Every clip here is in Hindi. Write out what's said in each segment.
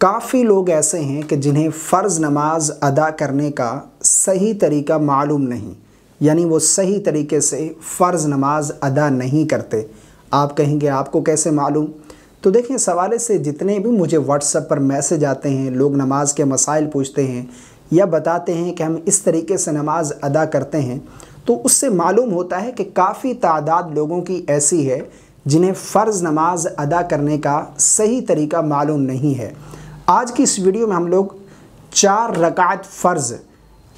काफ़ी लोग ऐसे हैं कि जिन्हें फ़र्ज़ नमाज अदा करने का सही तरीका मालूम नहीं यानी वो सही तरीके से फ़र्ज़ नमाज अदा नहीं करते आप कहेंगे आपको कैसे मालूम तो देखिए सवाले से जितने भी मुझे व्हाट्सएप पर मैसेज आते हैं लोग नमाज के मसाइल पूछते हैं या बताते हैं कि हम इस तरीके से नमाज अदा करते हैं तो उससे मालूम होता है कि काफ़ी तादाद लोगों की ऐसी है जिन्हें फ़र्ज़ नमाज अदा करने का सही तरीका मालूम नहीं है आज की इस वीडियो में हम लोग चार रकात फ़र्ज़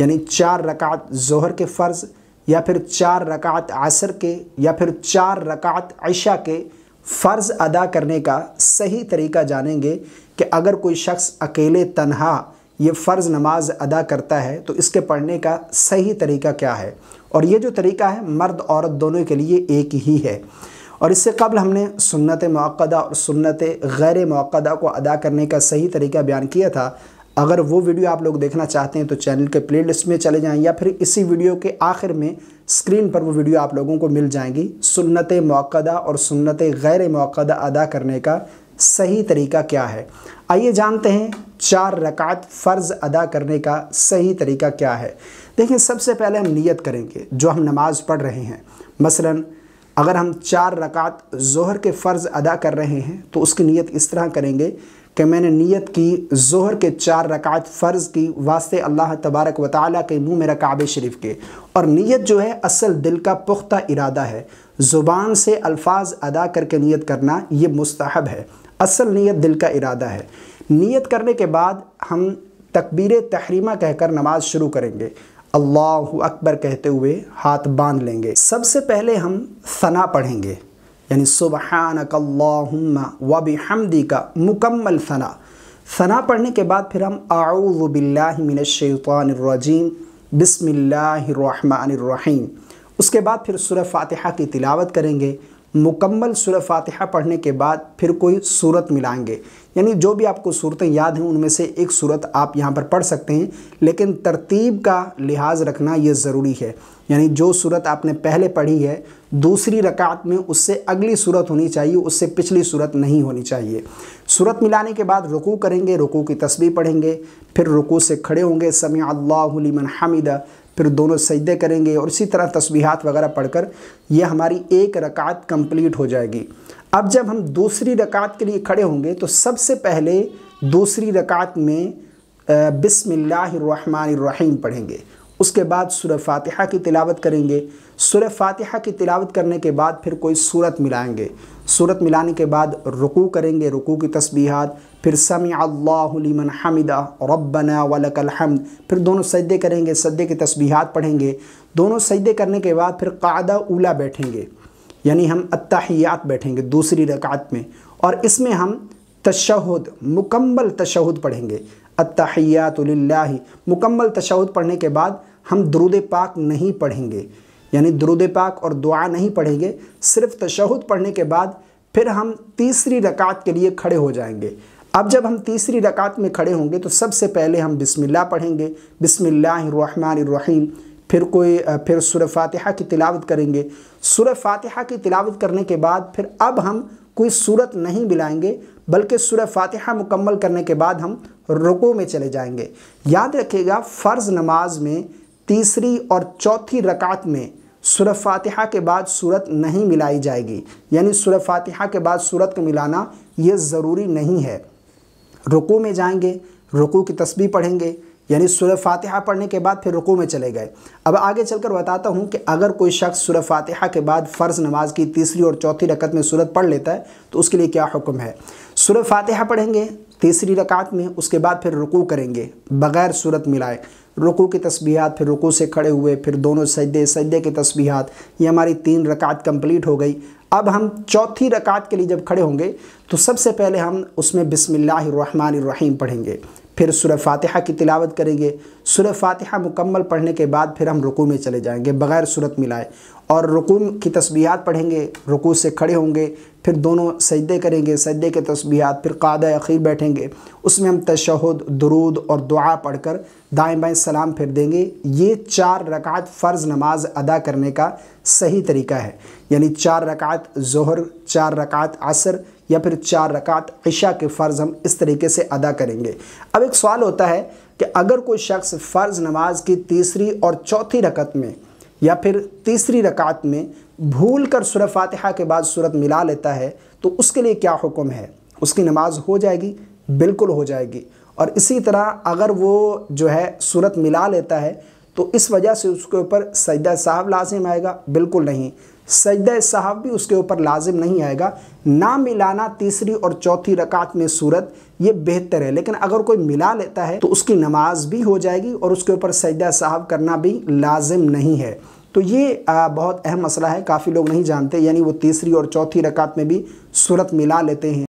यानी चार रकात जोहर के फ़र्ज़ या फिर चार रकात आसर के या फिर चार रकात ऐशा के फ़र्ज़ अदा करने का सही तरीका जानेंगे कि अगर कोई शख्स अकेले तनहा ये फ़र्ज़ नमाज अदा करता है तो इसके पढ़ने का सही तरीका क्या है और ये जो तरीका है मर्द औरत दोनों के लिए एक ही है और इससे कबल हमने सुन्नत मौक़दा और सुन्नत गैर मौक़दा को अदा करने का सही तरीका बयान किया था अगर वो वीडियो आप लोग देखना चाहते हैं तो चैनल के प्ले लिस्ट में चले जाएं या फिर इसी वीडियो के आखिर में स्क्रीन पर वो वीडियो आप लोगों को मिल जाएंगी सुन्नत मौक़दा और सुन्नत गैर मौक़दा अदा करने का सही तरीका क्या है आइए जानते हैं चार रकात फ़र्ज़ अदा करने का सही तरीका क्या है देखिए सबसे पहले हम नियत करेंगे जो हम नमाज़ पढ़ रहे हैं मसला अगर हम चार रकात जोहर के फ़र्ज़ अदा कर रहे हैं तो उसकी नीयत इस तरह करेंगे कि मैंने नीयत की जोहर के चार रकात फ़र्ज़ की वास्ते अल्लाह तबारक व ताली के मुँह मेरा काब शरीफ के और नीयत जो है असल दिल का पुख्ता इरादा है ज़ुबान से अल्फाज अदा करके नीयत करना ये मुस्तहब है असल नीयत दिल का इरादा है नीयत करने के बाद हम तकबीर तहरीमा कहकर नमाज़ शुरू करेंगे अल्लाह अकबर कहते हुए हाथ बांध लेंगे सबसे पहले हम सना पढ़ेंगे यानी सुबहानकल्लाहुम्मा वबी हमदी का मुकम्मल सना सना पढ़ने के बाद फिर हम आऊज़ बिल्लाशैतानरजीम बसमिल्लर उसके बाद फिर सुर फातिहा की तिलावत करेंगे मुकम्मल सूर फातिहा पढ़ने के बाद फिर कोई सूरत मिलाएंगे यानी जो भी आपको सूरतें याद हैं उनमें से एक सूरत आप यहाँ पर पढ़ सकते हैं लेकिन तरतीब का लिहाज रखना ये ज़रूरी है यानी जो सूरत आपने पहले पढ़ी है दूसरी रकात में उससे अगली सूरत होनी चाहिए उससे पिछली सूरत नहीं होनी चाहिए सूरत मिलाने के बाद रुकू करेंगे रुकू की तस्वीर पढ़ेंगे फिर रुकू से खड़े होंगे समी अल्लाह हमिदा फिर दोनों सजदे करेंगे और इसी तरह तस्बीहात वगैरह पढ़कर यह हमारी एक रकात कंप्लीट हो जाएगी अब जब हम दूसरी रकात के लिए खड़े होंगे तो सबसे पहले दूसरी रकात में बिसमीम पढ़ेंगे उसके बाद सुर फातिहा की तिलावत करेंगे सुर फातिहा की तिलावत करने के बाद फिर कोई सूरत मिलाएंगे सूरत मिलाने के बाद रुकू करेंगे रुकू की तस्बीहात फिर समी अल्लामन हमिदा रबना वलकलहमद फिर दोनों सदे करेंगे सदे की तस्बीहात पढ़ेंगे दोनों सदे करने के बाद फिर कादा उला बैठेंगे यानी हम अत्ताहियात बैठेंगे दूसरी रकात में और इसमें हम तशहद मुकम्मल तशहद पढ़ेंगे अतहियातुल्ला मुकम्मल तशद पढ़ने के बाद हम दरुद पाक नहीं पढ़ेंगे यानी दरुद पाक और दुआ नहीं पढ़ेंगे सिर्फ तशहद पढ़ने के बाद फिर हम तीसरी रकात के लिए खड़े हो जाएंगे अब जब हम तीसरी रकात में खड़े होंगे तो सबसे पहले हम बिसमिल्ला पढ़ेंगे बिसमिल्लाम फिर कोई फिर सुर फ़ातहा की तिलावत करेंगे सुर फ़ातहा की तिलावत करने के बाद फिर अब हम कोई सूरत नहीं मिलाएंगे बल्कि सूर्य फातिहा मुकम्मल करने के बाद हम रुको में चले जाएंगे याद रखिएगा फ़र्ज़ नमाज में तीसरी और चौथी रकात में सूर्य फातिहा के बाद सूरत नहीं मिलाई जाएगी यानी सूर्य फातिहा के बाद सूरत को मिलाना ये ज़रूरी नहीं है रुको में जाएंगे रुकू की तस्वीर पढ़ेंगे यानी सुर फातिहा पढ़ने के बाद फिर रुकू में चले गए अब आगे चलकर बताता हूँ कि अगर कोई शख्स सुर फातिहा के बाद फ़र्ज़ नमाज की तीसरी और चौथी रकत में सूरत पढ़ लेता है तो उसके लिए क्या हुक्म है सुर फातिहा पढ़ेंगे तीसरी रकात में उसके बाद फिर रुकू करेंगे बग़ैर सूरत मिलाए रुकू की तस्बीहात फिर रुकू से खड़े हुए फिर दोनों सजदे सजदे की तस्बीहात ये हमारी तीन रकात कंप्लीट हो गई अब हम चौथी रकात के लिए जब खड़े होंगे तो सबसे पहले हम उसमें बिसमीम पढ़ेंगे फिर सुर फातिहा की तिलावत करेंगे सुर फातिहा मुकम्मल पढ़ने के बाद फिर हम रुकू में चले जाएंगे बग़ैर सूरत मिलाए और रुकू की तस्बीहात पढ़ेंगे रुकू से खड़े होंगे फिर दोनों सजदे करेंगे सजदे के तस्बीहात फिर काद अखीर बैठेंगे उसमें हम तशहद दरूद और दुआ पढ़ कर दाएँ बाएँ सलाम फिर देंगे ये चार रकात फ़र्ज़ नमाज अदा करने का सही तरीका है यानी चार रकात जहर चार रकात असर या फिर चार रकात इशा के फ़र्ज़ हम इस तरीके से अदा करेंगे अब एक सवाल होता है कि अगर कोई शख्स फ़र्ज़ नमाज की तीसरी और चौथी रकत में या फिर तीसरी रकात में भूल कर सुर फातिहा के बाद सूरत मिला लेता है तो उसके लिए क्या हुक्म है उसकी नमाज हो जाएगी बिल्कुल हो जाएगी और इसी तरह अगर वो जो है सूरत मिला लेता है तो इस वजह से उसके ऊपर सजदा साहब लाजिम आएगा बिल्कुल नहीं सजदा साहब भी उसके ऊपर लाजिम नहीं आएगा ना मिलाना तीसरी और चौथी रकात में सूरत ये बेहतर है लेकिन अगर कोई मिला लेता है तो उसकी नमाज भी हो जाएगी और उसके ऊपर सजदा साहब करना भी लाजिम नहीं है तो ये आ, बहुत अहम मसला है काफ़ी लोग नहीं जानते यानी वो तीसरी और चौथी रकात में भी सूरत मिला लेते हैं